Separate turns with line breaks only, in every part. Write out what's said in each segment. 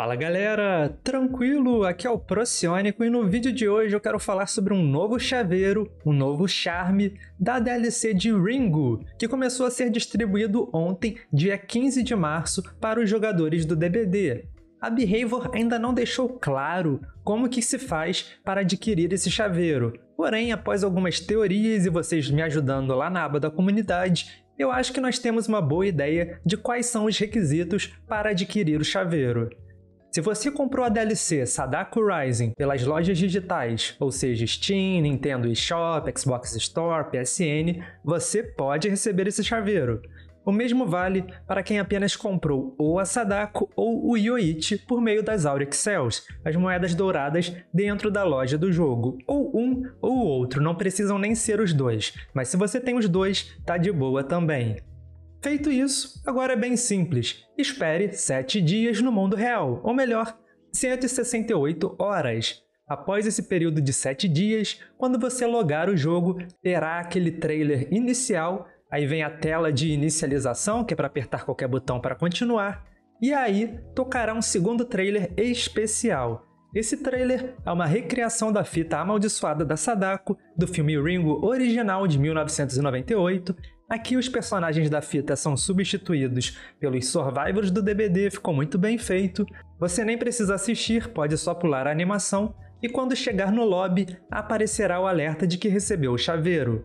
Fala galera, tranquilo? Aqui é o Prociônico e no vídeo de hoje eu quero falar sobre um novo chaveiro, um novo charme da DLC de Ringo, que começou a ser distribuído ontem, dia 15 de março, para os jogadores do DBD. A Behavior ainda não deixou claro como que se faz para adquirir esse chaveiro, porém após algumas teorias e vocês me ajudando lá na aba da comunidade, eu acho que nós temos uma boa ideia de quais são os requisitos para adquirir o chaveiro. Se você comprou a DLC Sadako Rising pelas lojas digitais, ou seja, Steam, Nintendo eShop, Xbox Store, PSN, você pode receber esse chaveiro. O mesmo vale para quem apenas comprou ou a Sadako ou o Yoichi por meio das Aurex Cells, as moedas douradas dentro da loja do jogo. Ou um ou outro, não precisam nem ser os dois, mas se você tem os dois, tá de boa também. Feito isso, agora é bem simples. Espere 7 dias no mundo real, ou melhor, 168 horas. Após esse período de 7 dias, quando você logar o jogo, terá aquele trailer inicial, aí vem a tela de inicialização, que é para apertar qualquer botão para continuar, e aí tocará um segundo trailer especial. Esse trailer é uma recriação da fita amaldiçoada da Sadako do filme Ringo original de 1998 Aqui os personagens da fita são substituídos pelos survivors do DBD, ficou muito bem feito. Você nem precisa assistir, pode só pular a animação e quando chegar no lobby, aparecerá o alerta de que recebeu o chaveiro.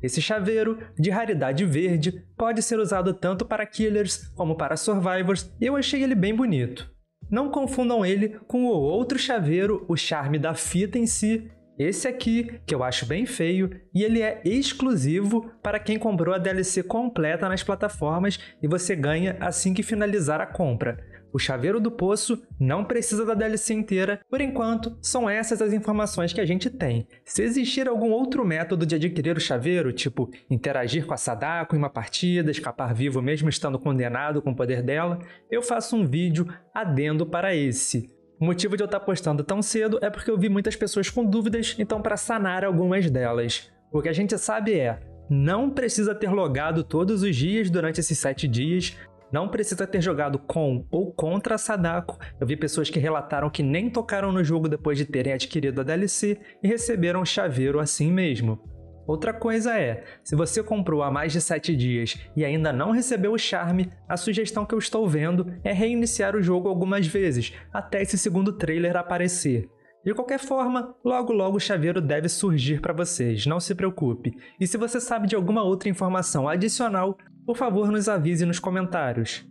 Esse chaveiro, de raridade verde, pode ser usado tanto para killers como para survivors, e eu achei ele bem bonito. Não confundam ele com o outro chaveiro, o charme da fita em si, esse aqui, que eu acho bem feio, e ele é exclusivo para quem comprou a DLC completa nas plataformas e você ganha assim que finalizar a compra. O Chaveiro do Poço não precisa da DLC inteira, por enquanto, são essas as informações que a gente tem. Se existir algum outro método de adquirir o chaveiro, tipo interagir com a Sadako em uma partida, escapar vivo mesmo estando condenado com o poder dela, eu faço um vídeo adendo para esse. O motivo de eu estar tá postando tão cedo é porque eu vi muitas pessoas com dúvidas, então para sanar algumas delas. O que a gente sabe é, não precisa ter logado todos os dias durante esses sete dias, não precisa ter jogado com ou contra a Sadako. Eu vi pessoas que relataram que nem tocaram no jogo depois de terem adquirido a DLC e receberam o chaveiro assim mesmo. Outra coisa é, se você comprou há mais de 7 dias e ainda não recebeu o charme, a sugestão que eu estou vendo é reiniciar o jogo algumas vezes, até esse segundo trailer aparecer. De qualquer forma, logo logo o chaveiro deve surgir para vocês, não se preocupe. E se você sabe de alguma outra informação adicional, por favor nos avise nos comentários.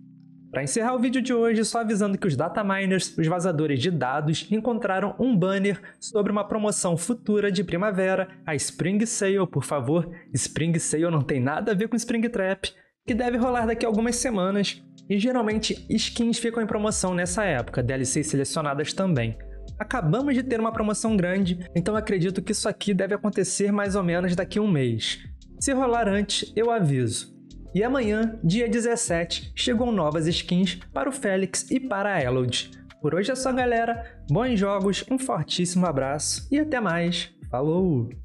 Para encerrar o vídeo de hoje, só avisando que os data miners, os vazadores de dados, encontraram um banner sobre uma promoção futura de primavera, a Spring Sale, por favor. Spring Sale não tem nada a ver com Spring Trap, que deve rolar daqui a algumas semanas, e geralmente skins ficam em promoção nessa época, DLCs selecionadas também. Acabamos de ter uma promoção grande, então acredito que isso aqui deve acontecer mais ou menos daqui a um mês. Se rolar antes, eu aviso. E amanhã, dia 17, chegam novas skins para o Félix e para a Elodie. Por hoje é só, galera. Bons jogos, um fortíssimo abraço e até mais. Falou!